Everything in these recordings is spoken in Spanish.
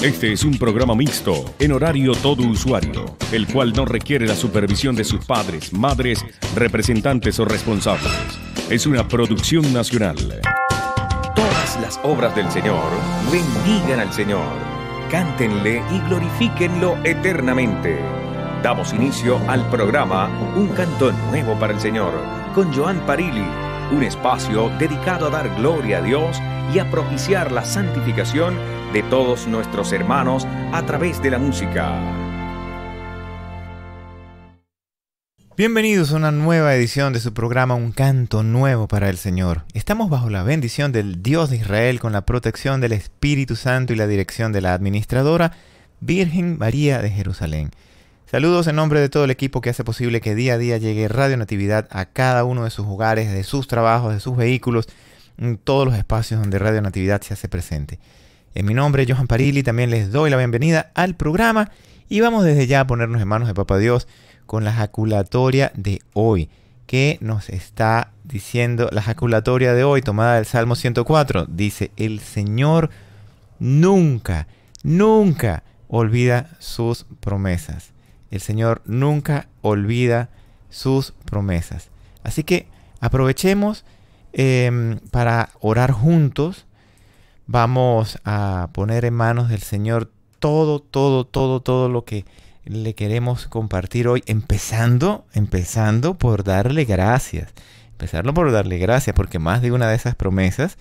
Este es un programa mixto, en horario todo usuario, el cual no requiere la supervisión de sus padres, madres, representantes o responsables. Es una producción nacional. Todas las obras del Señor bendigan al Señor, cántenle y glorifíquenlo eternamente. Damos inicio al programa Un canto nuevo para el Señor, con Joan Parili un espacio dedicado a dar gloria a Dios y a propiciar la santificación de todos nuestros hermanos a través de la música. Bienvenidos a una nueva edición de su programa Un canto nuevo para el Señor. Estamos bajo la bendición del Dios de Israel con la protección del Espíritu Santo y la dirección de la administradora Virgen María de Jerusalén. Saludos en nombre de todo el equipo que hace posible que día a día llegue Radio Natividad a cada uno de sus hogares, de sus trabajos, de sus vehículos, en todos los espacios donde Radio Natividad se hace presente. En mi nombre, Johan Parili, también les doy la bienvenida al programa y vamos desde ya a ponernos en manos de Papá Dios con la jaculatoria de hoy. ¿Qué nos está diciendo la jaculatoria de hoy, tomada del Salmo 104? Dice, el Señor nunca, nunca olvida sus promesas. El Señor nunca olvida sus promesas. Así que aprovechemos em, para orar juntos. Vamos a poner en manos del Señor todo, todo, todo, todo lo que le queremos compartir hoy, empezando, empezando por darle gracias. Empezarlo por darle gracias, porque más de una de esas promesas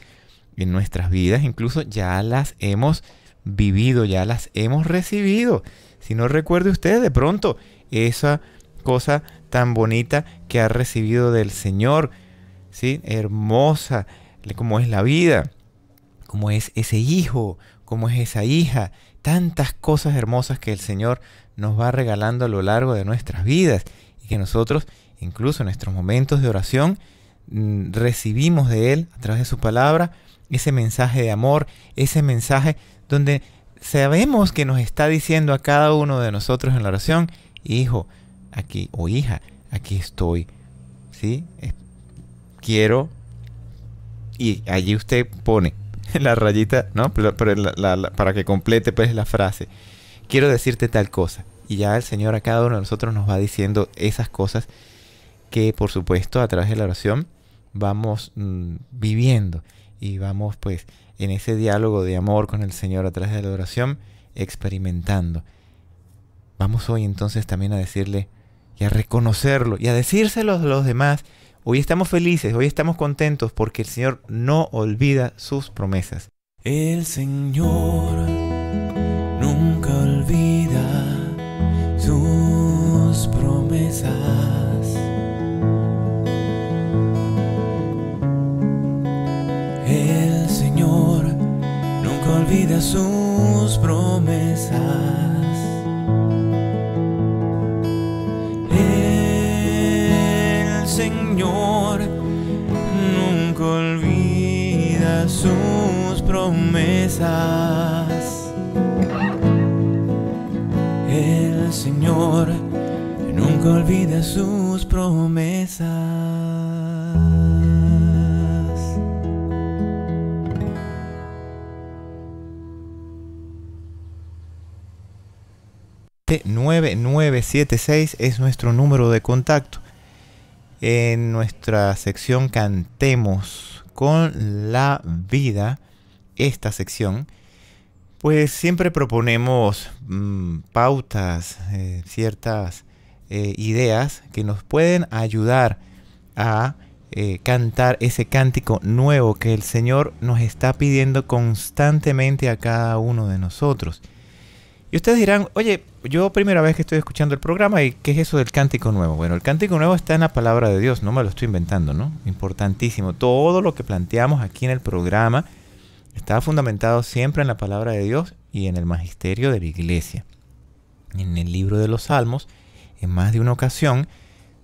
en nuestras vidas incluso ya las hemos vivido, ya las hemos recibido si no recuerde usted de pronto esa cosa tan bonita que ha recibido del Señor, ¿sí? Hermosa, como es la vida, como es ese hijo, como es esa hija, tantas cosas hermosas que el Señor nos va regalando a lo largo de nuestras vidas y que nosotros, incluso en nuestros momentos de oración, mm, recibimos de Él a través de su palabra ese mensaje de amor, ese mensaje donde sabemos que nos está diciendo a cada uno de nosotros en la oración, hijo, aquí, o hija, aquí estoy, ¿sí? Quiero, y allí usted pone la rayita, ¿no? para que complete pues la frase, quiero decirte tal cosa. Y ya el Señor a cada uno de nosotros nos va diciendo esas cosas que por supuesto a través de la oración vamos mm, viviendo y vamos pues en ese diálogo de amor con el Señor a través de la oración experimentando. Vamos hoy entonces también a decirle y a reconocerlo y a decírselo a los demás. Hoy estamos felices, hoy estamos contentos porque el Señor no olvida sus promesas. El Señor nunca olvida sus promesas. olvida sus promesas. El Señor nunca olvida sus promesas. El Señor nunca olvida sus promesas. 9976 es nuestro número de contacto. En nuestra sección Cantemos con la vida, esta sección, pues siempre proponemos mm, pautas, eh, ciertas eh, ideas que nos pueden ayudar a eh, cantar ese cántico nuevo que el Señor nos está pidiendo constantemente a cada uno de nosotros ustedes dirán, oye, yo primera vez que estoy escuchando el programa, ¿y qué es eso del cántico nuevo? Bueno, el cántico nuevo está en la palabra de Dios, no me lo estoy inventando, ¿no? Importantísimo. Todo lo que planteamos aquí en el programa está fundamentado siempre en la palabra de Dios y en el magisterio de la iglesia. En el libro de los Salmos, en más de una ocasión,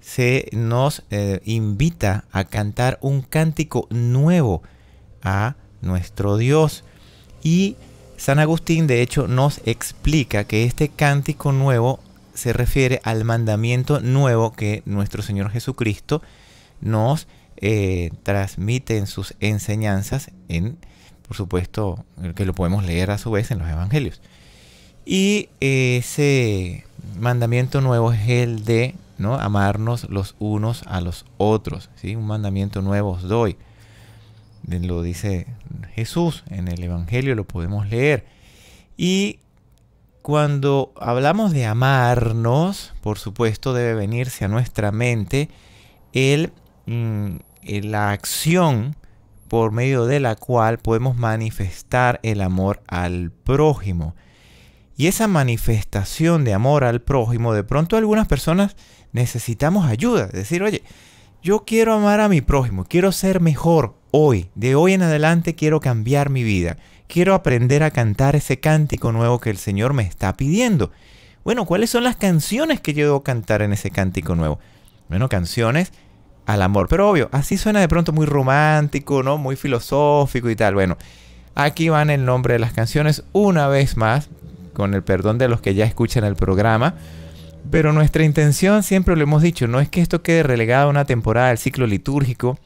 se nos eh, invita a cantar un cántico nuevo a nuestro Dios. Y San Agustín de hecho nos explica que este cántico nuevo se refiere al mandamiento nuevo que nuestro Señor Jesucristo nos eh, transmite en sus enseñanzas, en, por supuesto, que lo podemos leer a su vez en los Evangelios. Y eh, ese mandamiento nuevo es el de ¿no? amarnos los unos a los otros. ¿sí? Un mandamiento nuevo os doy lo dice Jesús en el Evangelio, lo podemos leer. Y cuando hablamos de amarnos, por supuesto debe venirse a nuestra mente mm, el, la acción por medio de la cual podemos manifestar el amor al prójimo. Y esa manifestación de amor al prójimo, de pronto algunas personas necesitamos ayuda, decir, oye, yo quiero amar a mi prójimo, quiero ser mejor hoy, de hoy en adelante quiero cambiar mi vida, quiero aprender a cantar ese cántico nuevo que el Señor me está pidiendo. Bueno, ¿cuáles son las canciones que yo debo cantar en ese cántico nuevo? Bueno, canciones al amor. Pero obvio, así suena de pronto muy romántico, ¿no? Muy filosófico y tal. Bueno, aquí van el nombre de las canciones una vez más, con el perdón de los que ya escuchan el programa. Pero nuestra intención, siempre lo hemos dicho, no es que esto quede relegado a una temporada del ciclo litúrgico.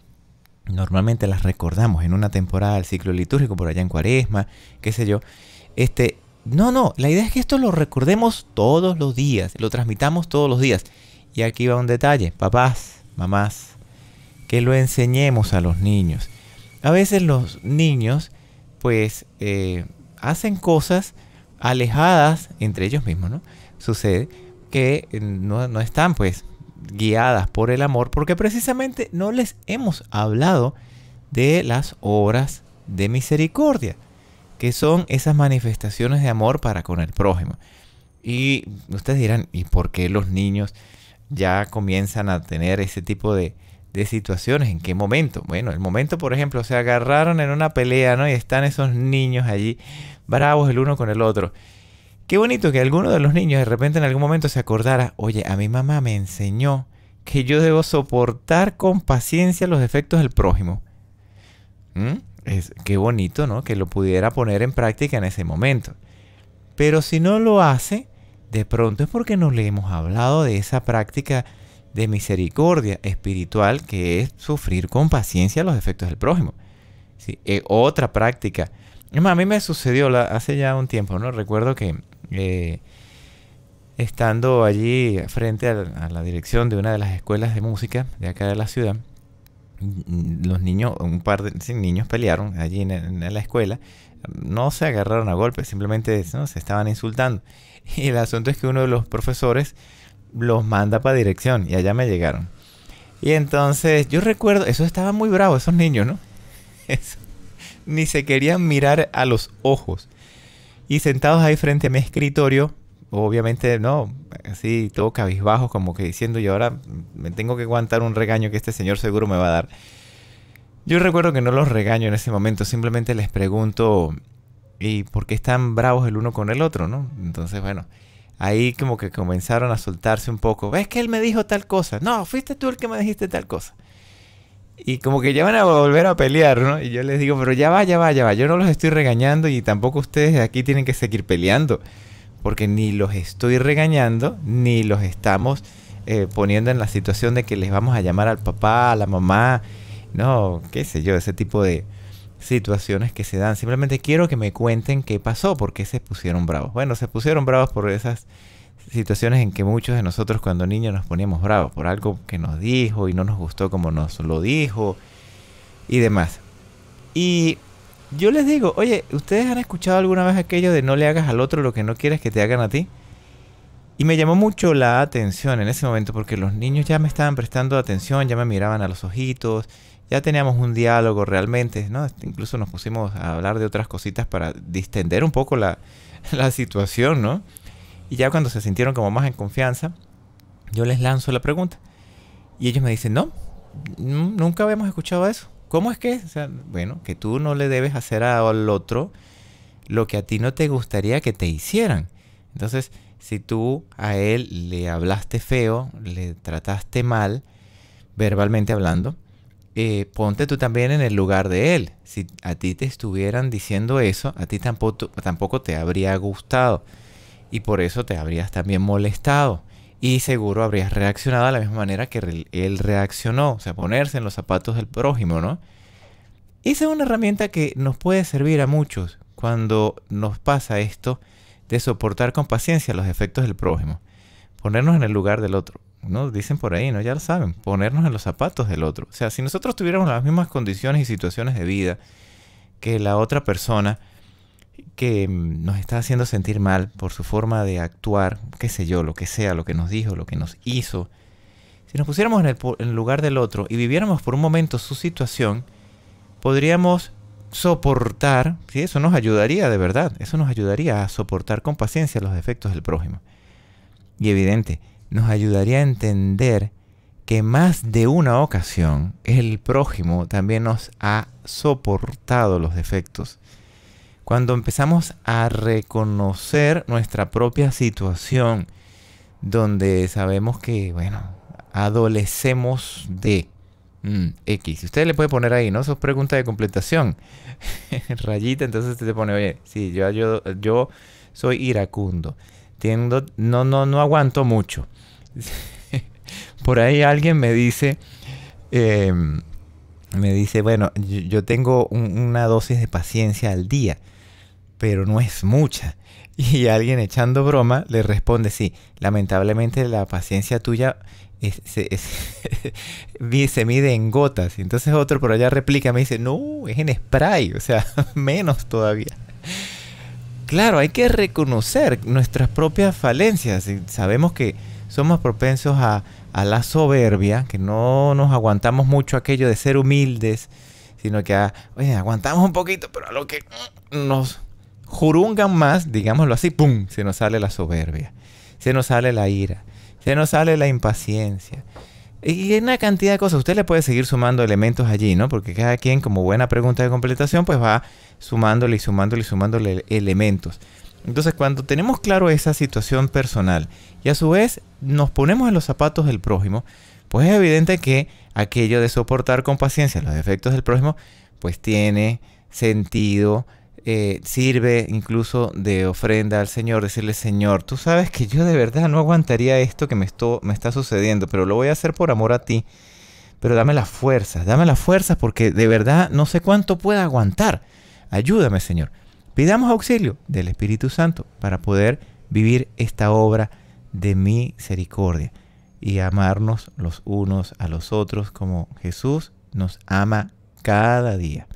Normalmente las recordamos en una temporada del ciclo litúrgico, por allá en cuaresma, qué sé yo. Este, no, no, la idea es que esto lo recordemos todos los días, lo transmitamos todos los días. Y aquí va un detalle, papás, mamás, que lo enseñemos a los niños. A veces los niños, pues, eh, hacen cosas alejadas entre ellos mismos, ¿no? Sucede que eh, no, están pues guiadas por el amor porque precisamente no les hemos hablado de las obras de misericordia, que son esas manifestaciones de amor para con el prójimo. Y ustedes dirán, ¿y por qué los niños ya comienzan a tener ese tipo de, de situaciones? ¿En qué momento? Bueno, el momento, por ejemplo, se agarraron en una pelea, ¿no? Y están esos niños allí bravos el uno con el otro. Qué bonito que alguno de los niños de repente en algún momento se acordara, oye, a mi mamá me enseñó que yo debo soportar con paciencia los efectos del prójimo. ¿Mm? Es, qué bonito, ¿no? Que lo pudiera poner en práctica en ese momento. Pero si no lo hace, de pronto es porque no le hemos hablado de esa práctica de misericordia espiritual que es sufrir con paciencia los efectos del prójimo. Sí, es eh, otra práctica. a mí me sucedió la, hace ya un tiempo, ¿no? Recuerdo que eh, estando allí frente a la, dirección de una de las escuelas de música de acá de la ciudad, mm, los niños, un par de niños pelearon allí en, la escuela, no se agarraron a golpes, simplemente se estaban insultando. Y el asunto es que uno de los profesores los manda para dirección y allá me llegaron. Y entonces yo recuerdo, eso estaba muy bravo esos niños, ¿no? ni se querían mirar a los ojos. Y sentados ahí frente a mi escritorio, obviamente, no, así todo cabizbajo, como que diciendo, y ahora me tengo que aguantar un regaño que este señor seguro me va a dar. Yo recuerdo que no los regaño en ese momento, simplemente les pregunto, ¿y por qué están bravos el uno con el otro, no? Entonces, bueno, ahí como que comenzaron a soltarse un poco. ¿Ves que él me dijo tal cosa? No, fuiste tú el que me dijiste tal cosa. Y como que ya van a volver a pelear, ¿no? Y yo les digo, pero ya va, ya va, ya va. Yo no los estoy regañando y tampoco ustedes aquí tienen que seguir peleando. Porque ni los estoy regañando, ni los estamos eh, poniendo en la situación de que les vamos a llamar al papá, a la mamá, no, qué sé yo, ese tipo de situaciones que se dan. Simplemente quiero que me cuenten qué pasó, por qué se pusieron bravos. Bueno, se pusieron bravos por esas situaciones en que muchos de nosotros cuando niños nos poníamos bravos por algo que nos dijo y no nos gustó como nos lo dijo y demás. Y yo les digo, oye, ¿ustedes han escuchado alguna vez aquello de no le hagas al otro lo que no quieres que te hagan a ti? Y me llamó mucho la atención en ese momento porque los niños ya me estaban prestando atención, ya me miraban a los ojitos, ya teníamos un diálogo realmente, ¿no? Incluso nos pusimos a hablar de otras cositas para distender un poco la, la situación, ¿no? Y ya cuando se sintieron como más en confianza, yo les lanzo la pregunta. Y ellos me dicen, no, nunca habíamos escuchado eso. ¿Cómo es que? sea, bueno, que tú no le debes hacer al otro lo que a ti no te gustaría que te hicieran. Entonces, si tú a él le hablaste feo, le trataste mal, verbalmente hablando, eh, ponte tú también en el lugar de él. Si a ti te estuvieran diciendo eso, a ti tampoco, tampoco te habría gustado y por eso te habrías también molestado y seguro habrías reaccionado de la misma manera que él reaccionó, o sea, ponerse en los zapatos del prójimo, ¿no? Esa es una herramienta que nos puede servir a muchos cuando nos pasa esto de soportar con paciencia los efectos del prójimo, ponernos en el lugar del otro. ¿no? Dicen por ahí, ¿no? Ya lo saben, ponernos en los zapatos del otro. O sea, si nosotros tuviéramos las mismas condiciones y situaciones de vida que la otra persona, que mm, nos está haciendo sentir mal por su forma de actuar, qué sé yo, lo que sea, lo que nos dijo, lo que nos hizo, si nos pusiéramos en el, lugar del otro y viviéramos por un momento su situación, podríamos soportar, ¿sí? eso nos ayudaría de verdad, eso nos ayudaría a soportar con paciencia los defectos del prójimo. Y evidente, nos ayudaría a entender que más de una ocasión el prójimo también nos ha soportado los defectos cuando empezamos a reconocer nuestra propia situación, donde sabemos que, bueno, adolecemos de mm, X. Usted le puede poner ahí, ¿no? Eso es pregunta de completación. Rayita, entonces usted te pone, oye, sí, yo, yo, yo soy iracundo. no, no, no aguanto mucho. Por ahí alguien me dice, em, me dice, bueno, yo, tengo una dosis de paciencia al día pero no es mucha. Y alguien echando broma le responde, sí, lamentablemente la paciencia tuya se mide en gotas. Y entonces otro por allá replica, me dice, no, es en spray, o sea, menos todavía. Claro, hay que reconocer nuestras propias falencias. Sabemos que somos propensos a, la soberbia, que no nos aguantamos mucho aquello de ser humildes, sino que aguantamos un poquito, pero a lo que nos jurungan más, digámoslo así, ¡pum! Se nos sale la soberbia, se nos sale la ira, se nos sale la impaciencia. Y una cantidad de cosas. Usted le puede seguir sumando elementos allí, ¿no? Porque cada quien, como buena pregunta de completación, pues va sumándole y sumándole y sumándole elementos. Entonces, cuando tenemos claro esa situación personal y a su vez nos ponemos en los zapatos del prójimo, pues es evidente que aquello de soportar con paciencia los defectos del prójimo, pues tiene sentido, eh, sirve incluso de ofrenda al Señor, decirle, Señor, tú sabes que yo de verdad no aguantaría esto que me, me está sucediendo, pero lo voy a hacer por amor a ti. Pero dame las fuerzas, dame las fuerzas porque de verdad no sé cuánto pueda aguantar. Ayúdame, Señor. Pidamos auxilio del Espíritu Santo para poder vivir esta obra de misericordia y amarnos los unos a los otros como Jesús nos ama cada día.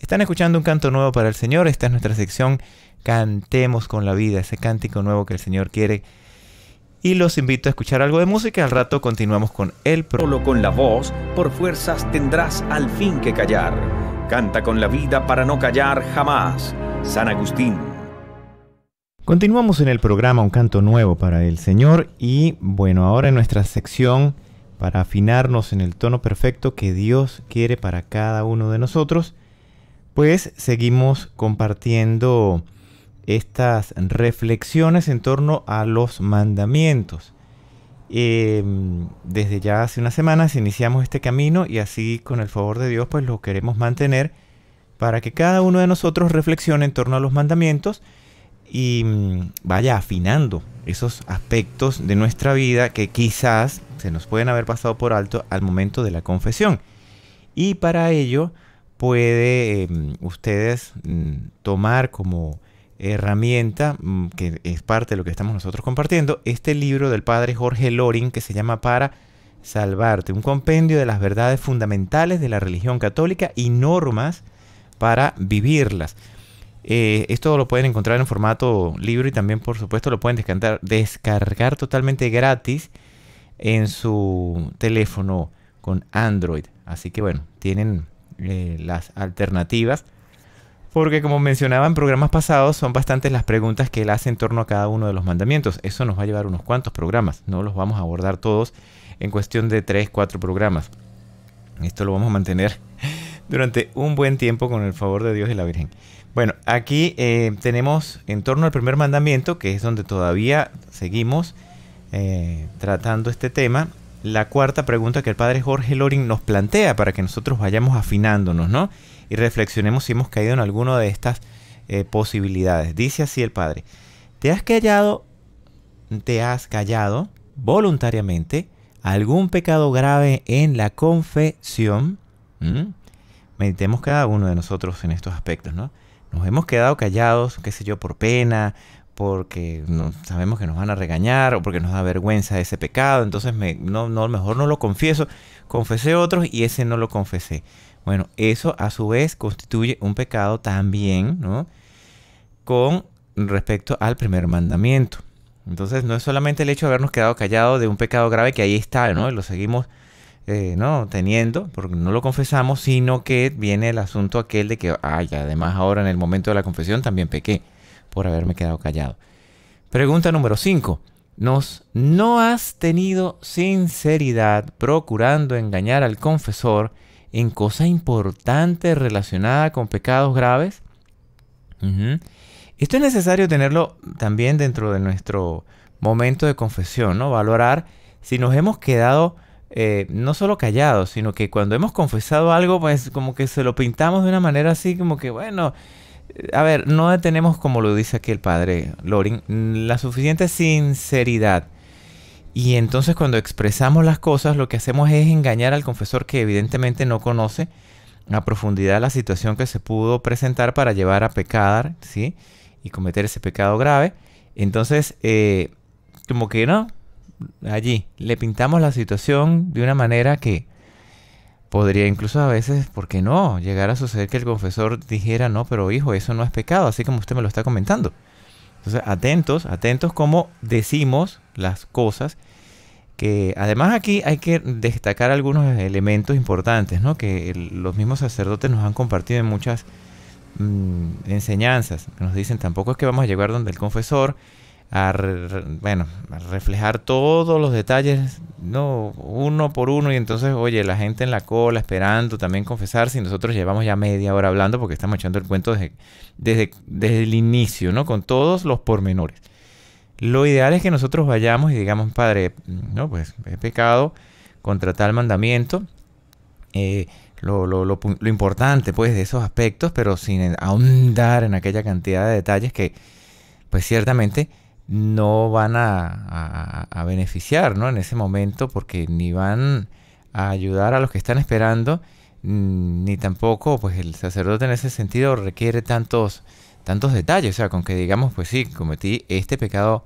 Están escuchando un canto nuevo para el Señor. Esta es nuestra sección Cantemos con la vida, ese cántico nuevo que el Señor quiere. Y los invito a escuchar algo de música. Al rato continuamos con el Solo con la voz, por fuerzas tendrás al fin que callar. Canta con la vida para no callar jamás. San Agustín. Continuamos en el programa Un canto nuevo para el Señor y bueno, ahora en nuestra sección para afinarnos en el tono perfecto que Dios quiere para cada uno de nosotros pues seguimos compartiendo estas reflexiones en torno a los mandamientos. Em, desde ya hace unas semanas iniciamos este camino y así con el favor de Dios pues lo queremos mantener para que cada uno de nosotros reflexione en torno a los mandamientos y mm, vaya afinando esos aspectos de nuestra vida que quizás se nos pueden haber pasado por alto al momento de la confesión. Y para ello puede em, ustedes mm, tomar como herramienta, mm, que es parte de lo que estamos nosotros compartiendo, este libro del padre Jorge Loring que se llama Para Salvarte, un compendio de las verdades fundamentales de la religión católica y normas para vivirlas. Eh, esto lo pueden encontrar en formato libro y también, por supuesto, lo pueden descargar totalmente gratis en su teléfono con Android. Así que bueno, tienen eh, las alternativas, porque como mencionaba en programas pasados, son bastantes las preguntas que él hace en torno a cada uno de los mandamientos. Eso nos va a llevar unos cuantos programas, no los vamos a abordar todos en cuestión de 3, 4 programas. Esto lo vamos a mantener durante un buen tiempo con el favor de Dios y la Virgen. Bueno, aquí eh, tenemos en torno al primer mandamiento, que es donde todavía seguimos eh, tratando este tema, la cuarta pregunta que el padre Jorge Loring nos plantea para que nosotros vayamos afinándonos, ¿no? Y reflexionemos si hemos caído en alguna de estas eh, posibilidades. Dice así el padre, ¿te has callado, te has callado voluntariamente algún pecado grave en la confesión? ¿Mm? Meditemos cada uno de nosotros en estos aspectos, ¿no? Nos hemos quedado callados, qué sé yo, por pena, porque no, sabemos que nos van a regañar o porque nos da vergüenza ese pecado, entonces me, no, no, mejor no lo confieso, confesé otros y ese no lo confesé. Bueno, eso a su vez constituye un pecado también, ¿no? Con respecto al primer mandamiento. Entonces no es solamente el hecho de habernos quedado callados de un pecado grave que ahí está, ¿no? lo seguimos eh, ¿no? teniendo, porque no lo confesamos, sino que viene el asunto aquel de que, ay, además ahora en el momento de la confesión también pequé por haberme quedado callado. Pregunta número 5. Nos, ¿No has tenido sinceridad procurando engañar al confesor en cosa importante relacionada con pecados graves? Esto es necesario tenerlo también dentro de nuestro momento de confesión, ¿no? Valorar si nos hemos quedado eh, no solo callados, sino que cuando hemos confesado algo, pues como que se lo pintamos de una manera así, como que, bueno, a ver, no tenemos, como lo dice aquí el padre Loring, la suficiente sinceridad. Y entonces cuando expresamos las cosas, lo que hacemos es engañar al confesor que evidentemente no conoce a profundidad la situación que se pudo presentar para llevar a pecar, ¿sí? Y cometer ese pecado grave. Entonces, eh, como que no, allí, le pintamos la situación de una manera que, Podría incluso a veces, ¿por qué no?, llegar a suceder que el confesor dijera, no, pero hijo, eso no es pecado, así como usted me lo está comentando. Entonces, atentos, atentos como decimos las cosas, que además aquí hay que destacar algunos elementos importantes, ¿no? Que los mismos sacerdotes nos han compartido en muchas mm, enseñanzas, que nos dicen, tampoco es que vamos a llegar donde el confesor, a bueno, reflejar todos los detalles, no uno por uno y entonces, oye, la gente en la cola esperando también confesarse y nosotros llevamos ya media hora hablando porque estamos echando el cuento desde, desde, el inicio, ¿no? Con todos los pormenores. Lo ideal es que nosotros vayamos y digamos, padre, no, pues es pecado contra tal mandamiento. Eh, lo, lo, importante, pues, de esos aspectos, pero sin ahondar en aquella cantidad de detalles que, pues, ciertamente no van a, beneficiar ¿no? en ese momento porque ni van a ayudar a los que están esperando, mm, ni tampoco pues el sacerdote en ese sentido requiere tantos, tantos detalles, o sea, con que digamos pues sí, cometí este pecado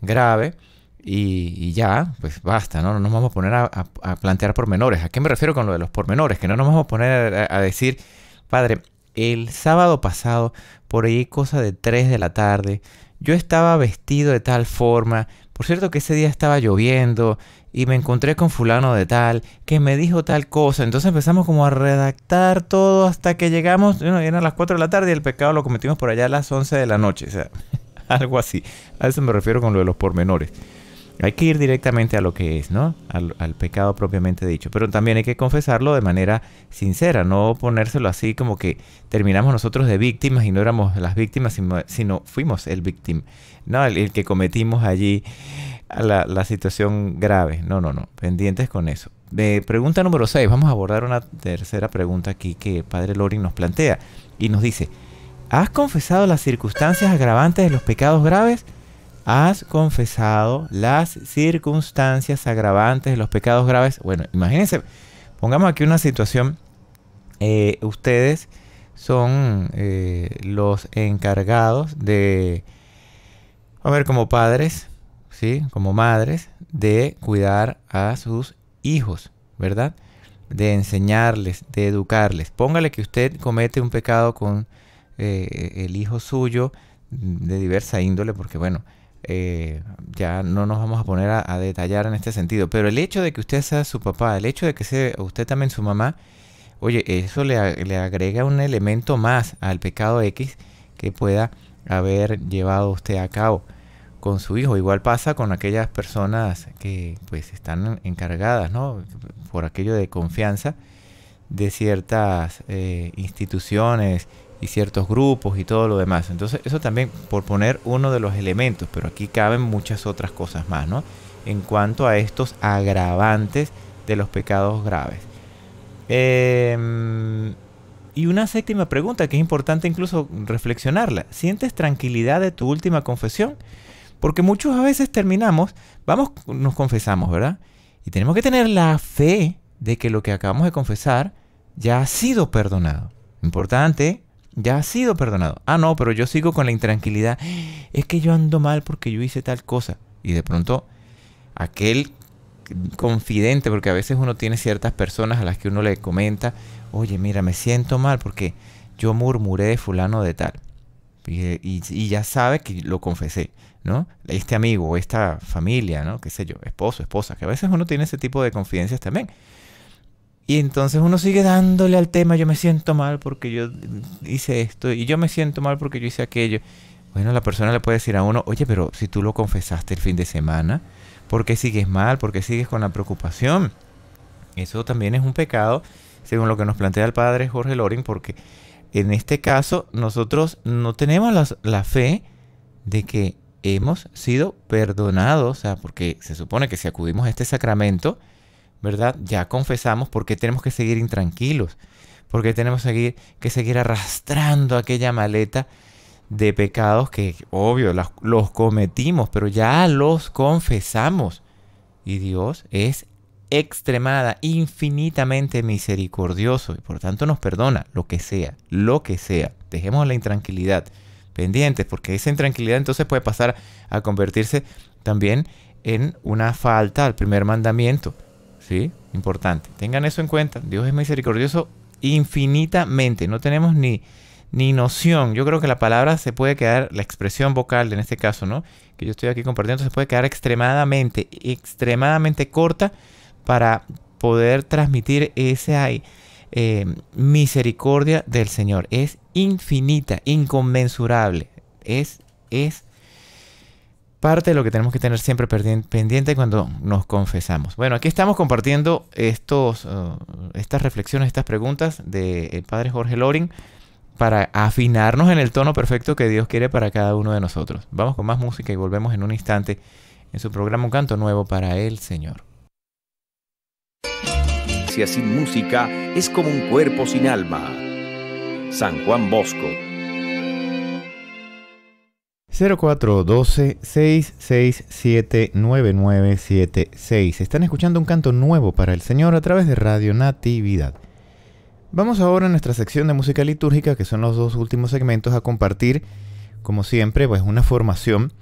grave y, ya, pues basta, ¿no? nos vamos a poner a, plantear pormenores. ¿A qué me refiero con lo de los pormenores? Que no nos vamos a poner a, a decir, padre, el sábado pasado, por ahí cosa de 3 de la tarde, yo estaba vestido de tal forma, por cierto que ese día estaba lloviendo y me encontré con fulano de tal, que me dijo tal cosa. Entonces empezamos como a redactar todo hasta que llegamos, bueno, eran las 4 de la tarde y el pecado lo cometimos por allá a las 11 de la noche, o sea, algo así. A eso me refiero con lo de los pormenores. Hay que ir directamente a lo que es, ¿no? Al, pecado propiamente dicho. Pero también hay que confesarlo de manera sincera, no ponérselo así como que terminamos nosotros de víctimas y no éramos las víctimas, sino, fuimos el víctima, ¿no? El, que cometimos allí la, la, situación grave. No, no, no. Pendientes con eso. De pregunta número 6, vamos a abordar una tercera pregunta aquí que Padre Loring nos plantea y nos dice, ¿has confesado las circunstancias agravantes de los pecados graves? has confesado las circunstancias agravantes de los pecados graves. Bueno, imagínense, pongamos aquí una situación. Eh, ustedes son eh, los encargados de, a ver, como padres, ¿sí? Como madres, de cuidar a sus hijos, ¿verdad? De enseñarles, de educarles. Póngale que usted comete un pecado con eh, el hijo suyo de diversa índole, porque bueno, eh, ya no nos vamos a poner a, detallar en este sentido, pero el hecho de que usted sea su papá, el hecho de que sea usted también su mamá, oye, eso le, agrega un elemento más al pecado X que pueda haber llevado usted a cabo con su hijo. Igual pasa con aquellas personas que pues están encargadas, ¿no? Por aquello de confianza de ciertas eh, instituciones, y ciertos grupos y todo lo demás. Entonces, eso también por poner uno de los elementos, pero aquí caben muchas otras cosas más, ¿no? En cuanto a estos agravantes de los pecados graves. Em, y una séptima pregunta que es importante incluso reflexionarla. ¿Sientes tranquilidad de tu última confesión? Porque muchas veces terminamos, vamos, nos confesamos, ¿verdad? Y tenemos que tener la fe de que lo que acabamos de confesar ya ha sido perdonado. Importante, ya ha sido perdonado. Ah, no, pero yo sigo con la intranquilidad. Es que yo ando mal porque yo hice tal cosa. Y de pronto, aquel confidente, porque a veces uno tiene ciertas personas a las que uno le comenta, oye, mira, me siento mal porque yo murmuré de fulano de tal. Y, ya sabe que lo confesé, ¿no? Este amigo, esta familia, ¿no? Qué sé yo, esposo, esposa, que a veces uno tiene ese tipo de confidencias también. Y entonces uno sigue dándole al tema, yo me siento mal porque yo hice esto y yo me siento mal porque yo hice aquello. Bueno, la persona le puede decir a uno, oye, pero si tú lo confesaste el fin de semana, ¿por qué sigues mal? ¿Por qué sigues con la preocupación? Eso también es un pecado, según lo que nos plantea el padre Jorge Loring, porque en este caso nosotros no tenemos la, fe de que hemos sido perdonados, o sea, porque se supone que si acudimos a este sacramento, ¿verdad? Ya confesamos porque tenemos que seguir intranquilos, porque tenemos que seguir, arrastrando aquella maleta de pecados que, obvio, los, los cometimos, pero ya los confesamos. Y Dios es extremada, infinitamente misericordioso y por tanto nos perdona lo que sea, lo que sea. Dejemos la intranquilidad pendientes, porque esa intranquilidad entonces puede pasar a convertirse también en una falta al primer mandamiento. ¿Sí? Importante. Tengan eso en cuenta. Dios es misericordioso infinitamente. No tenemos ni, ni noción. Yo creo que la palabra se puede quedar, la expresión vocal en este caso, ¿no? Que yo estoy aquí compartiendo, se puede quedar extremadamente, extremadamente corta para poder transmitir esa eh, misericordia del Señor. Es infinita, inconmensurable. Es, es parte de lo que tenemos que tener siempre pendiente cuando nos confesamos. Bueno, aquí estamos compartiendo estos, uh, estas reflexiones, estas preguntas del de eh, Padre Jorge Loring para afinarnos en el tono perfecto que Dios quiere para cada uno de nosotros. Vamos con más música y volvemos en un instante en su programa Un canto nuevo para el Señor. Sin música es como un cuerpo sin alma. San Juan Bosco. 0412-667-9976. Están escuchando un canto nuevo para el Señor a través de Radio Natividad. Vamos ahora a nuestra sección de música litúrgica, que son los dos últimos segmentos, a compartir, como siempre, pues una formación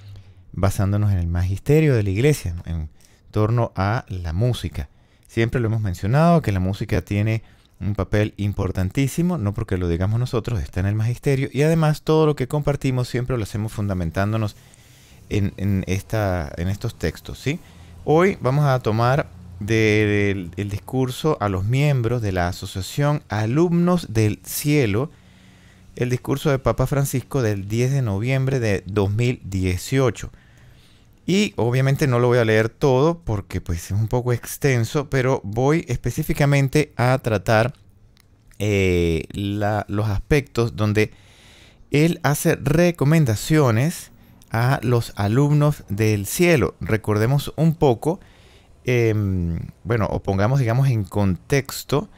basándonos en el magisterio de la iglesia, en torno a la música. Siempre lo hemos mencionado, que la música tiene un papel importantísimo, no porque lo digamos nosotros, está en el magisterio y además todo lo que compartimos siempre lo hacemos fundamentándonos en, esta, en estos textos. ¿sí? Hoy vamos a tomar del el discurso a los miembros de la Asociación Alumnos del Cielo, el discurso de Papa Francisco del 10 de noviembre de 2018. Y obviamente no lo voy a leer todo porque pues es un poco extenso, pero voy específicamente a tratar eh, los aspectos donde él hace recomendaciones a los alumnos del cielo. Recordemos un poco, em, bueno, o pongamos digamos en contexto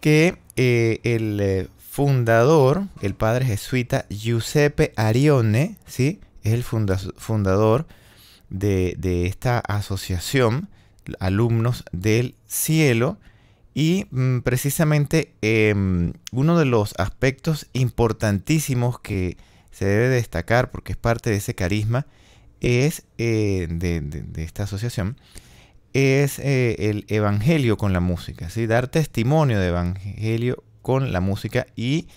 que eh, el eh, fundador, el padre jesuita Giuseppe Arione, ¿sí? es el fundador de, esta asociación, Alumnos del Cielo, y mm, precisamente em, uno de los aspectos importantísimos que se debe destacar, porque es parte de ese carisma, es eh, de, esta asociación, es eh, el evangelio con la música, ¿sí? dar testimonio de evangelio con la música y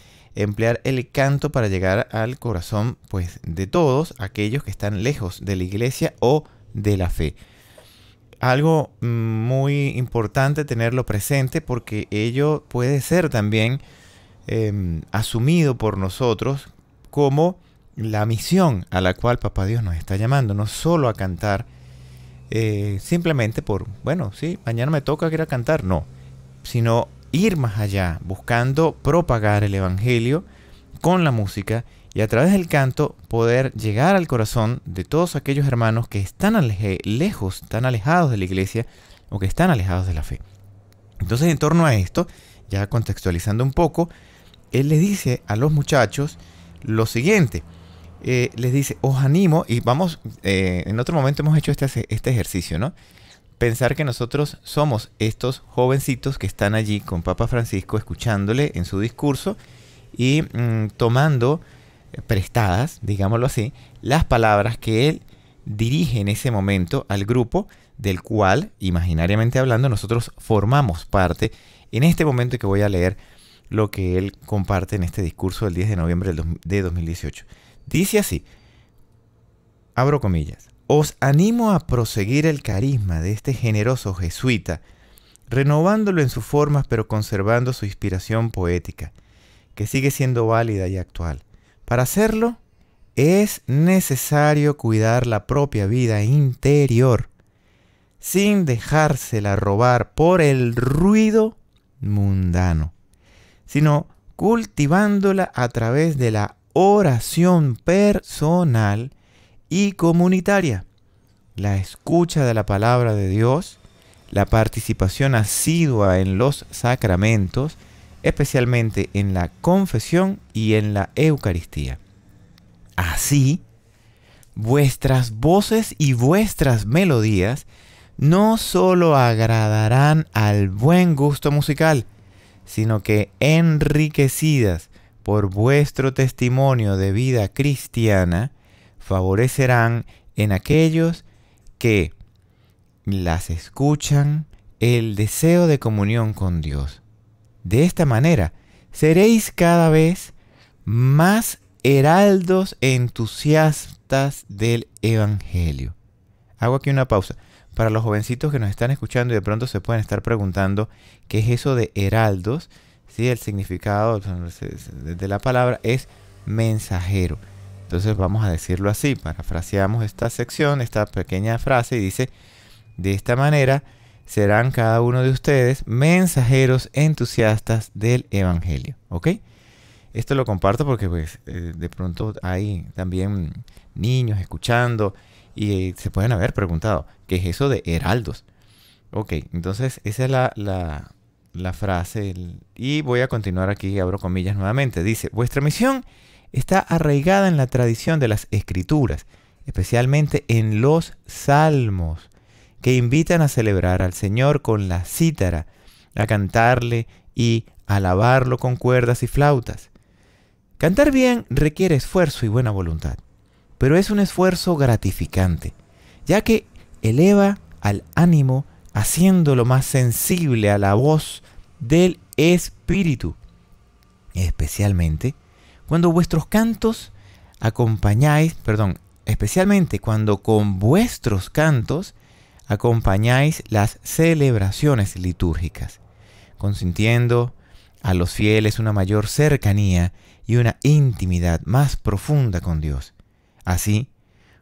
emplear el canto para llegar al corazón pues de todos aquellos que están lejos de la iglesia o de la fe. Algo mm, muy importante tenerlo presente porque ello puede ser también em, asumido por nosotros como la misión a la cual Papá Dios nos está llamando, no solo a cantar eh, simplemente por, bueno, sí, mañana me toca ir a cantar, no, sino ir más allá, buscando propagar el Evangelio con la música y a través del canto poder llegar al corazón de todos aquellos hermanos que están lejos, tan alejados de la iglesia o que están alejados de la fe. Entonces en torno a esto, ya contextualizando un poco, él le dice a los muchachos lo siguiente. Eh, les dice, os animo, y vamos, eh, en otro momento hemos hecho este, este ejercicio, ¿no? pensar que nosotros somos estos jovencitos que están allí con Papa Francisco escuchándole en su discurso y mm, tomando prestadas, digámoslo así, las palabras que él dirige en ese momento al grupo del cual, imaginariamente hablando, nosotros formamos parte en este momento que voy a leer lo que él comparte en este discurso del 10 de noviembre de 2018. Dice así, abro comillas, os animo a proseguir el carisma de este generoso jesuita, renovándolo en sus formas pero conservando su inspiración poética, que sigue siendo válida y actual. Para hacerlo, es necesario cuidar la propia vida interior, sin dejársela robar por el ruido mundano, sino cultivándola a través de la oración personal y comunitaria. La escucha de la palabra de Dios, la participación asidua en los sacramentos, especialmente en la confesión y en la Eucaristía. Así, vuestras voces y vuestras melodías no sólo agradarán al buen gusto musical, sino que enriquecidas por vuestro testimonio de vida cristiana, favorecerán en aquellos que las escuchan el deseo de comunión con Dios. De esta manera, seréis cada vez más heraldos entusiastas del Evangelio. Hago aquí una pausa. Para los jovencitos que nos están escuchando y de pronto se pueden estar preguntando qué es eso de heraldos, el significado de la palabra es mensajero. Entonces vamos a decirlo así, parafraseamos esta sección, esta pequeña frase y dice, de esta manera serán cada uno de ustedes mensajeros entusiastas del Evangelio, ¿ok? Esto lo comparto porque pues eh, de pronto hay también niños escuchando y eh, se pueden haber preguntado, ¿qué es eso de heraldos? Ok, entonces esa es la, la, frase y voy a continuar aquí, abro comillas nuevamente. Dice, vuestra misión está arraigada en la tradición de las escrituras, especialmente en los salmos, que invitan a celebrar al Señor con la cítara, a cantarle y alabarlo con cuerdas y flautas. Cantar bien requiere esfuerzo y buena voluntad, pero es un esfuerzo gratificante, ya que eleva al ánimo haciéndolo más sensible a la voz del Espíritu, especialmente cuando vuestros cantos acompañáis, perdón, especialmente cuando con vuestros cantos acompañáis las celebraciones litúrgicas, consintiendo a los fieles una mayor cercanía y una intimidad más profunda con Dios. Así,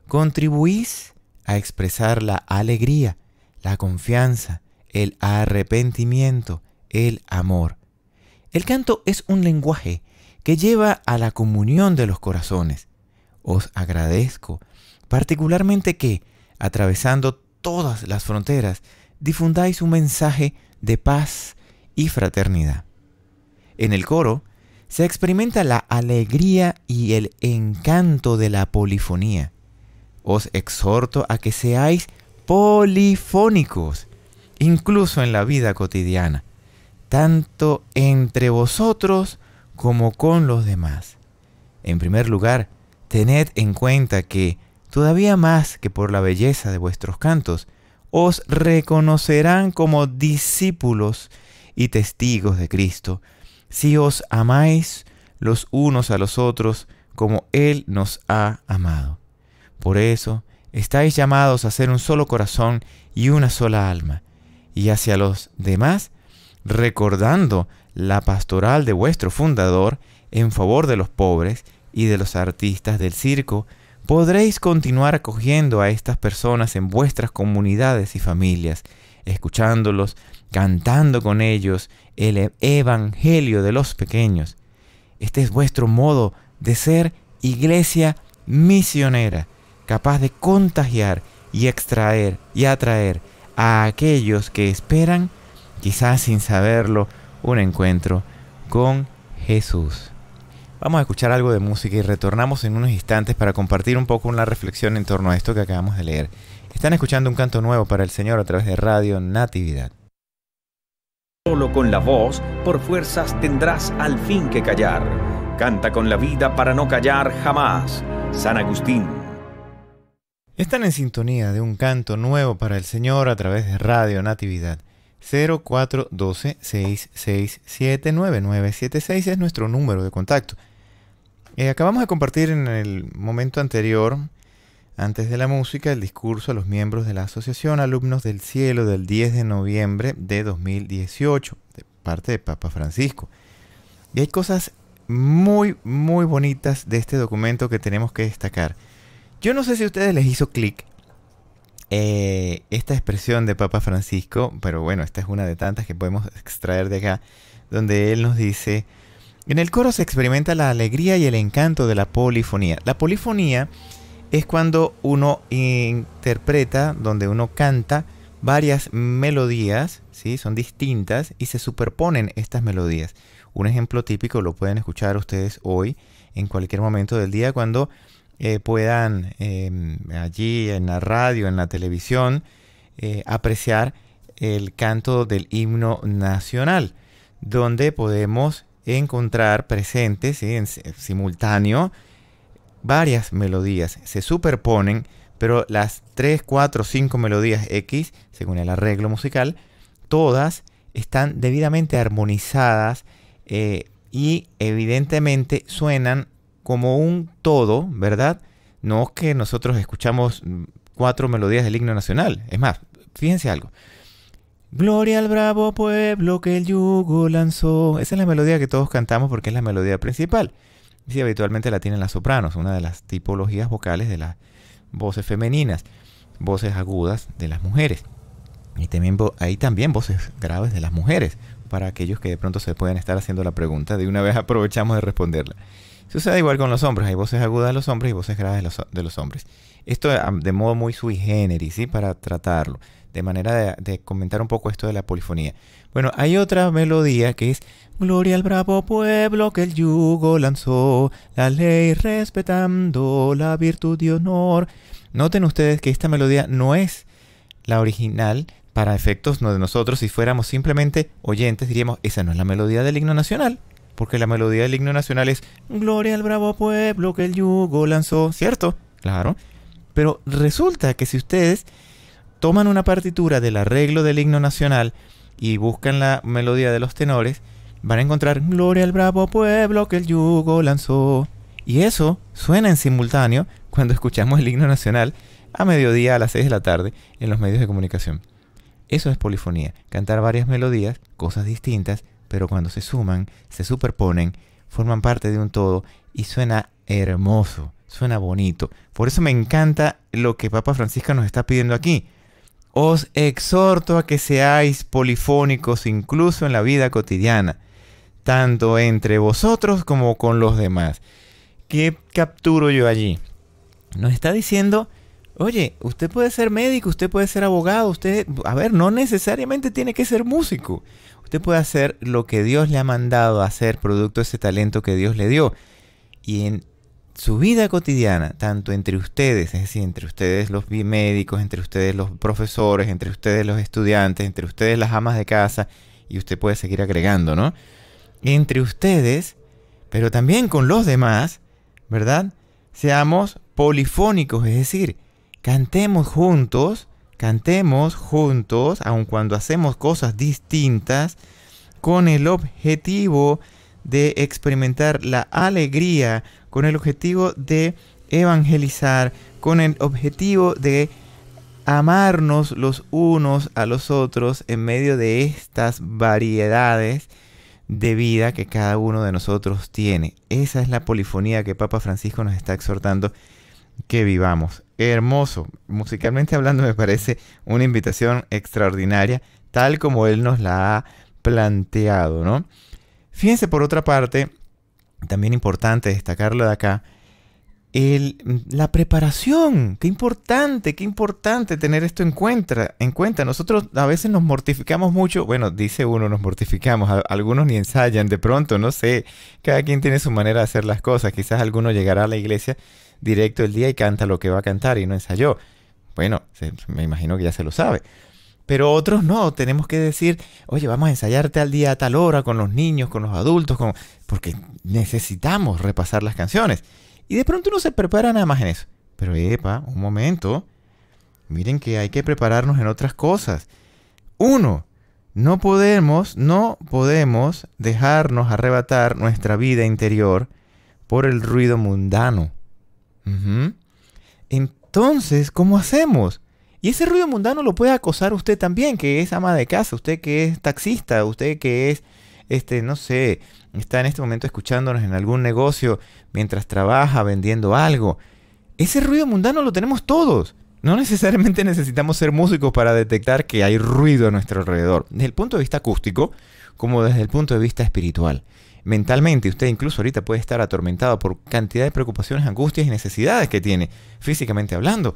contribuís a expresar la alegría, la confianza, el arrepentimiento, el amor. El canto es un lenguaje que lleva a la comunión de los corazones. Os agradezco particularmente que, atravesando todas las fronteras, difundáis un mensaje de paz y fraternidad. En el coro se experimenta la alegría y el encanto de la polifonía. Os exhorto a que seáis polifónicos, incluso en la vida cotidiana, tanto entre vosotros como con los demás. En primer lugar, tened en cuenta que, todavía más que por la belleza de vuestros cantos, os reconocerán como discípulos y testigos de Cristo, si os amáis los unos a los otros como Él nos ha amado. Por eso, estáis llamados a ser un solo corazón y una sola alma, y hacia los demás, recordando la pastoral de vuestro fundador en favor de los pobres y de los artistas del circo, podréis continuar acogiendo a estas personas en vuestras comunidades y familias, escuchándolos, cantando con ellos el Evangelio de los pequeños. Este es vuestro modo de ser iglesia misionera, capaz de contagiar y extraer y atraer a aquellos que esperan, quizás sin saberlo, un encuentro con Jesús. Vamos a escuchar algo de música y retornamos en unos instantes para compartir un poco una reflexión en torno a esto que acabamos de leer. Están escuchando un canto nuevo para el Señor a través de Radio Natividad. Solo con la voz, por fuerzas tendrás al fin que callar. Canta con la vida para no callar jamás. San Agustín. Están en sintonía de un canto nuevo para el Señor a través de Radio Natividad. 0412-667-9976 es nuestro número de contacto. Eh, acabamos de compartir en el momento anterior, antes de la música, el discurso a los miembros de la Asociación Alumnos del Cielo del 10 de noviembre de 2018, de parte de Papa Francisco. Y hay cosas muy, muy bonitas de este documento que tenemos que destacar. Yo no sé si a ustedes les hizo clic eh, esta expresión de Papa Francisco, pero bueno, esta es una de tantas que podemos extraer de acá, donde él nos dice, en el coro se experimenta la alegría y el encanto de la polifonía. La polifonía es cuando uno interpreta, donde uno canta varias melodías, ¿sí? son distintas y se superponen estas melodías. Un ejemplo típico lo pueden escuchar ustedes hoy en cualquier momento del día cuando eh, puedan em, allí en la radio, en la televisión, eh, apreciar el canto del himno nacional, donde podemos encontrar presentes en simultáneo varias melodías. Se superponen, pero las 3, 4, 5 melodías X, según el arreglo musical, todas están debidamente armonizadas eh, y evidentemente suenan como un todo, ¿verdad? No es que nosotros escuchamos cuatro melodías del himno nacional. Es más, fíjense algo. Gloria al bravo pueblo que el yugo lanzó. Esa es la melodía que todos cantamos porque es la melodía principal. Y sí, habitualmente la tienen las sopranos, una de las tipologías vocales de las voces femeninas, voces agudas de las mujeres. Y también hay también voces graves de las mujeres, para aquellos que de pronto se pueden estar haciendo la pregunta. De una vez aprovechamos de responderla. Sucede igual con los hombres, hay voces agudas de los hombres y voces graves de los, hombres. Esto de modo muy sui generis, Para tratarlo, de manera de, de, comentar un poco esto de la polifonía. Bueno, hay otra melodía que es Gloria al bravo pueblo que el yugo lanzó, la ley respetando, la virtud y honor. Noten ustedes que esta melodía no es la original, para efectos de nosotros, si fuéramos simplemente oyentes, diríamos, esa no es la melodía del himno nacional, porque la melodía del himno nacional es Gloria al bravo pueblo que el yugo lanzó, ¿cierto? Claro. Pero resulta que si ustedes toman una partitura del arreglo del himno nacional y buscan la melodía de los tenores, van a encontrar Gloria al bravo pueblo que el yugo lanzó. Y eso suena en simultáneo cuando escuchamos el himno nacional a mediodía a las 6 de la tarde en los medios de comunicación. Eso es polifonía, cantar varias melodías, cosas distintas, pero cuando se suman, se superponen, forman parte de un todo y suena hermoso, suena bonito. Por eso me encanta lo que Papa Francisco nos está pidiendo aquí. Os exhorto a que seáis polifónicos incluso en la vida cotidiana, tanto entre vosotros como con los demás. ¿Qué capturo yo allí? Nos está diciendo, oye, usted puede ser médico, usted puede ser abogado, usted, a ver, no necesariamente tiene que ser músico. Usted puede hacer lo que Dios le ha mandado hacer, producto de ese talento que Dios le dio. Y en su vida cotidiana, tanto entre ustedes, es decir, entre ustedes los médicos, entre ustedes los profesores, entre ustedes los estudiantes, entre ustedes las amas de casa, y usted puede seguir agregando, ¿no? Entre ustedes, pero también con los demás, ¿verdad? Seamos polifónicos, es decir, cantemos juntos Cantemos juntos, aun cuando hacemos cosas distintas, con el objetivo de experimentar la alegría, con el objetivo de evangelizar, con el objetivo de amarnos los unos a los otros en medio de estas variedades de vida que cada uno de nosotros tiene. Esa es la polifonía que Papa Francisco nos está exhortando que vivamos. Hermoso. Musicalmente hablando me parece una invitación extraordinaria, tal como él nos la ha planteado, ¿no? Fíjense por otra parte, también importante destacarlo de acá, la preparación. Qué importante, qué importante tener esto en cuenta, en cuenta. Nosotros a veces nos mortificamos mucho. Bueno, dice uno, nos mortificamos. algunos ni ensayan de pronto, no sé. Cada quien tiene su manera de hacer las cosas. Quizás alguno llegará a la iglesia directo el día y canta lo que va a cantar y no ensayó. Bueno, me imagino que ya se lo sabe. Pero otros no, tenemos que decir, oye, vamos a ensayarte al día a tal hora con los niños, con los adultos, porque necesitamos repasar las canciones. Y de pronto uno se prepara nada más en eso. Pero epa, un momento, miren que hay que prepararnos en otras cosas. Uno, no podemos, no podemos dejarnos arrebatar nuestra vida interior por el ruido mundano. Entonces, ¿cómo hacemos? Y ese ruido mundano lo puede acosar usted también, que es ama de casa, usted que es taxista, usted que es, este, no sé, está en este momento escuchándonos en algún negocio mientras trabaja vendiendo algo. Ese ruido mundano lo tenemos todos. No necesariamente necesitamos ser músicos para detectar que hay ruido a nuestro alrededor, desde el punto de vista acústico como desde el punto de vista espiritual. Mentalmente usted incluso ahorita puede estar atormentado por cantidad de preocupaciones, angustias y necesidades que tiene, físicamente hablando.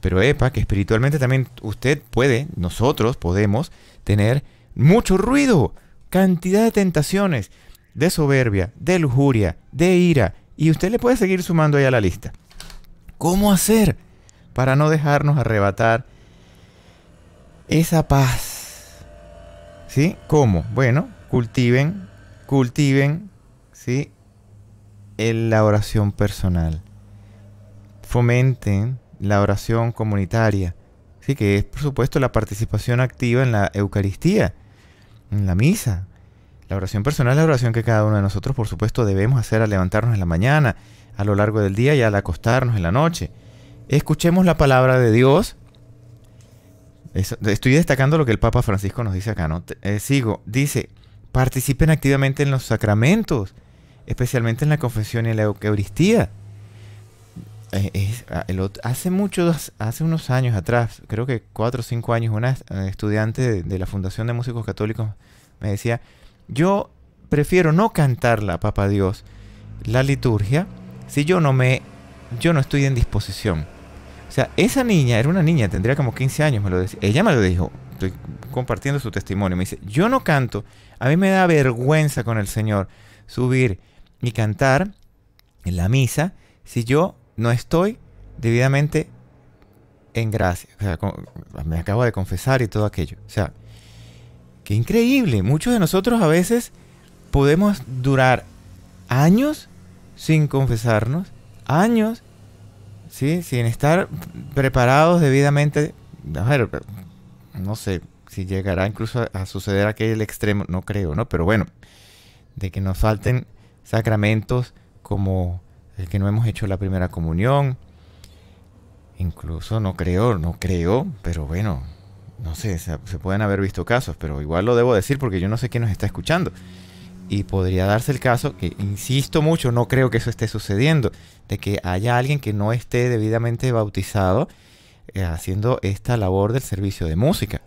Pero epa, que espiritualmente también usted puede, nosotros podemos tener mucho ruido, cantidad de tentaciones, de soberbia, de lujuria, de ira, y usted le puede seguir sumando ahí a la lista. ¿Cómo hacer para no dejarnos arrebatar esa paz? ¿Sí? ¿Cómo? Bueno, cultiven cultiven ¿sí? En la oración personal. Fomenten la oración comunitaria. Sí, que es por supuesto la participación activa en la Eucaristía, en la misa. La oración personal es la oración que cada uno de nosotros, por supuesto, debemos hacer al levantarnos en la mañana, a lo largo del día y al acostarnos en la noche. Escuchemos la palabra de Dios. estoy destacando lo que el Papa Francisco nos dice acá, ¿no? Eh, sigo, dice, Participen activamente en los sacramentos, especialmente en la confesión y la Eucaristía. Eh, ah, hace muchos, hace unos años atrás, creo que cuatro o cinco años, una eh, estudiante de, la Fundación de Músicos Católicos me decía, yo prefiero no cantar la Papa Dios, la liturgia, si yo no me, yo no estoy en disposición. O sea, esa niña era una niña, tendría como 15 años, me lo Ella me lo dijo, estoy compartiendo su testimonio. Me dice, yo no canto a mí me da vergüenza con el Señor subir y cantar en la misa si yo no estoy debidamente en gracia. O sea, me acabo de confesar y todo aquello. O sea, qué increíble. Muchos de nosotros a veces podemos durar años sin confesarnos, años, ¿sí? Sin estar preparados debidamente. A no sé, si llegará incluso a, suceder aquel extremo, no creo, ¿no? Pero bueno, de que nos falten sacramentos como el que no hemos hecho la primera comunión. Incluso no creo, no creo, pero bueno, no sé, se, pueden haber visto casos, pero igual lo debo decir porque yo no sé quién nos está escuchando. Y podría darse el caso, que insisto mucho, no creo que eso esté sucediendo, de que haya alguien que no esté debidamente bautizado eh, haciendo esta labor del servicio de música.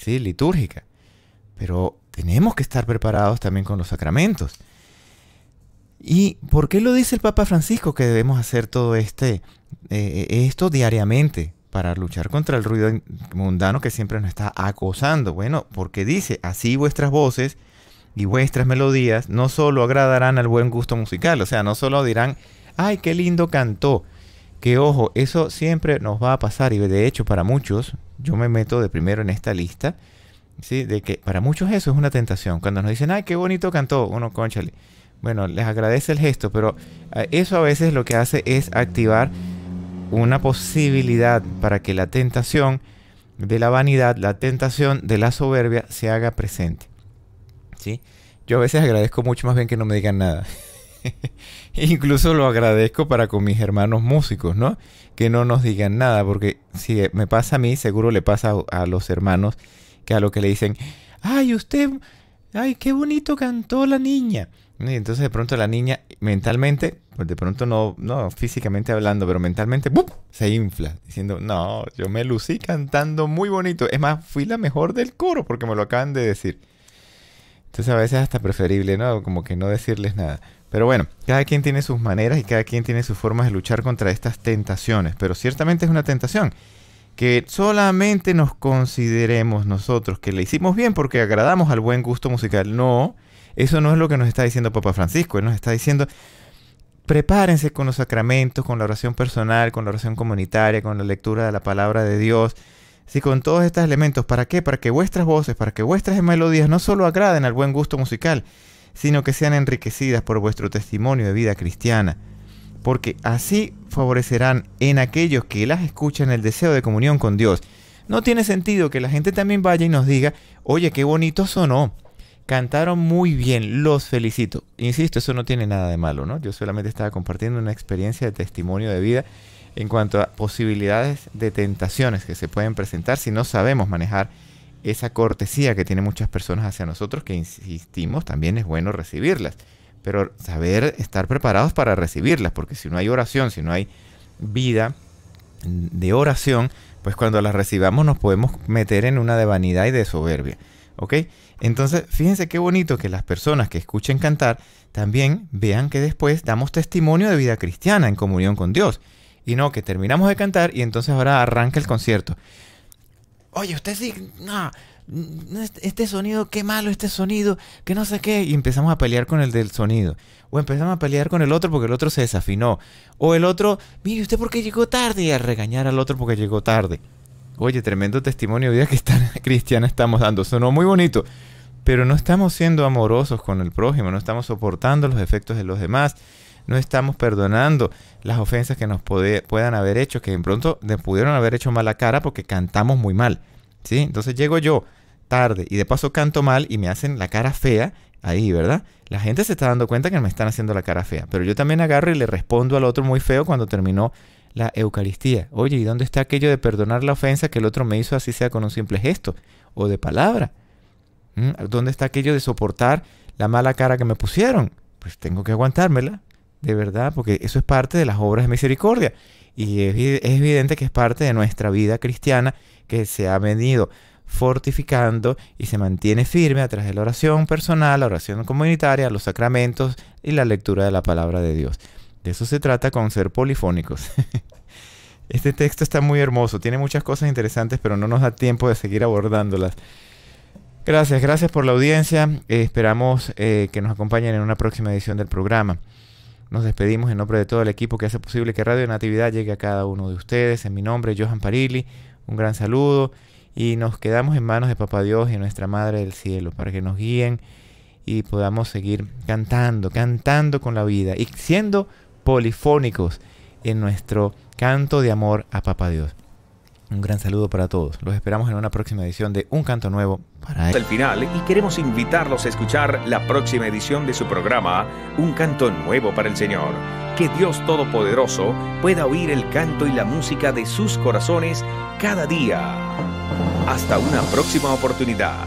¿sí? litúrgica. Pero tenemos que estar preparados también con los sacramentos. ¿Y por qué lo dice el Papa Francisco que debemos hacer todo este, eh, eh, esto diariamente para luchar contra el ruido mundano que siempre nos está acosando? Bueno, porque dice, así vuestras voces y vuestras melodías no solo agradarán al buen gusto musical, o sea, no solo dirán, ay, qué lindo cantó, que ojo, eso siempre nos va a pasar y de hecho para muchos, yo me meto de primero en esta lista, ¿sí? De que para muchos eso es una tentación. Cuando nos dicen, ay, qué bonito cantó, uno, conchale. Bueno, les agradece el gesto, pero eh, eso a veces lo que hace es activar una posibilidad para que la tentación de la vanidad, la tentación de la soberbia se haga presente. ¿Sí? Yo a veces agradezco mucho más bien que no me digan nada. Incluso lo agradezco para con mis hermanos músicos, ¿no? Que no nos digan nada, porque si eh, me pasa a mí, seguro le pasa a, los hermanos que a lo que le dicen, ay, usted, ay, qué bonito cantó la niña. Y entonces de pronto la niña mentalmente, pues de pronto no, no físicamente hablando, pero mentalmente ¡bum! se infla, diciendo, no, yo me lucí cantando muy bonito. Es más, fui la mejor del coro porque me lo acaban de decir. Entonces a veces hasta preferible, ¿no? Como que no decirles nada. Pero bueno, cada quien tiene sus maneras y cada quien tiene sus formas de luchar contra estas tentaciones, pero ciertamente es una tentación que solamente nos consideremos nosotros que le hicimos bien porque agradamos al buen gusto musical. No, eso no es lo que nos está diciendo Papa Francisco, él nos está diciendo prepárense con los sacramentos, con la oración personal, con la oración comunitaria, con la lectura de la palabra de Dios. Sí, con todos estos elementos, ¿para qué? Para que vuestras voces, para que vuestras melodías no solo agraden al buen gusto musical, sino que sean enriquecidas por vuestro testimonio de vida cristiana, porque así favorecerán en aquellos que las escuchan el deseo de comunión con Dios. No tiene sentido que la gente también vaya y nos diga, oye, qué bonito sonó, cantaron muy bien, los felicito. Insisto, eso no tiene nada de malo, ¿no? Yo solamente estaba compartiendo una experiencia de testimonio de vida en cuanto a posibilidades de tentaciones que se pueden presentar si no sabemos manejar esa cortesía que tienen muchas personas hacia nosotros, que insistimos, también es bueno recibirlas. Pero saber estar preparados para recibirlas, porque si no hay oración, si no hay vida de oración, pues cuando las recibamos nos podemos meter en una de vanidad y de soberbia. ¿Ok? Entonces, fíjense qué bonito que las personas que escuchen cantar también vean que después damos testimonio de vida cristiana en comunión con Dios. Y no que terminamos de cantar y entonces ahora arranca el concierto oye, usted sí, no, este, este sonido, qué malo este sonido, que no sé qué. Y empezamos a pelear con el del sonido. O empezamos a pelear con el otro porque el otro se desafinó. O el otro, mire usted por qué llegó tarde y a regañar al otro porque llegó tarde. Oye, tremendo testimonio día que está, cristiana estamos dando. Sonó muy bonito. Pero no estamos siendo amorosos con el prójimo, no estamos soportando los efectos de los demás no estamos perdonando las ofensas que nos puedan haber hecho, que de pronto nos pudieron haber hecho mala cara porque cantamos muy mal. ¿sí? Entonces llego yo tarde y de paso canto mal y me hacen la cara fea ahí, ¿verdad? La gente se está dando cuenta que me están haciendo la cara fea, pero yo también agarro y le respondo al otro muy feo cuando terminó la Eucaristía. Oye, ¿y dónde está aquello de perdonar la ofensa que el otro me hizo así sea con un simple gesto o de palabra? ¿Mm? ¿Dónde está aquello de soportar la mala cara que me pusieron? Pues tengo que aguantármela, de verdad, porque eso es parte de las obras de misericordia. Y es, evidente que es parte de nuestra vida cristiana que se ha venido fortificando y se mantiene firme a través de la oración personal, la oración comunitaria, los sacramentos y la lectura de la palabra de Dios. De eso se trata con ser polifónicos. este texto está muy hermoso, tiene muchas cosas interesantes, pero no nos da tiempo de seguir abordándolas. Gracias, gracias por la audiencia. esperamos eh, que nos acompañen en una próxima edición del programa. Nos despedimos en nombre de todo el equipo que hace posible que Radio Natividad llegue a cada uno de ustedes. En mi nombre, Johan Parili, un gran saludo y nos quedamos en manos de Papá Dios y nuestra Madre del Cielo para que nos guíen y podamos seguir cantando, cantando con la vida y siendo polifónicos en nuestro canto de amor a Papá Dios. Un gran saludo para todos. Los esperamos en una próxima edición de Un Canto Nuevo para Hasta el final y queremos invitarlos a escuchar la próxima edición de su programa Un Canto Nuevo para el Señor. Que Dios Todopoderoso pueda oír el canto y la música de sus corazones cada día. Hasta una próxima oportunidad.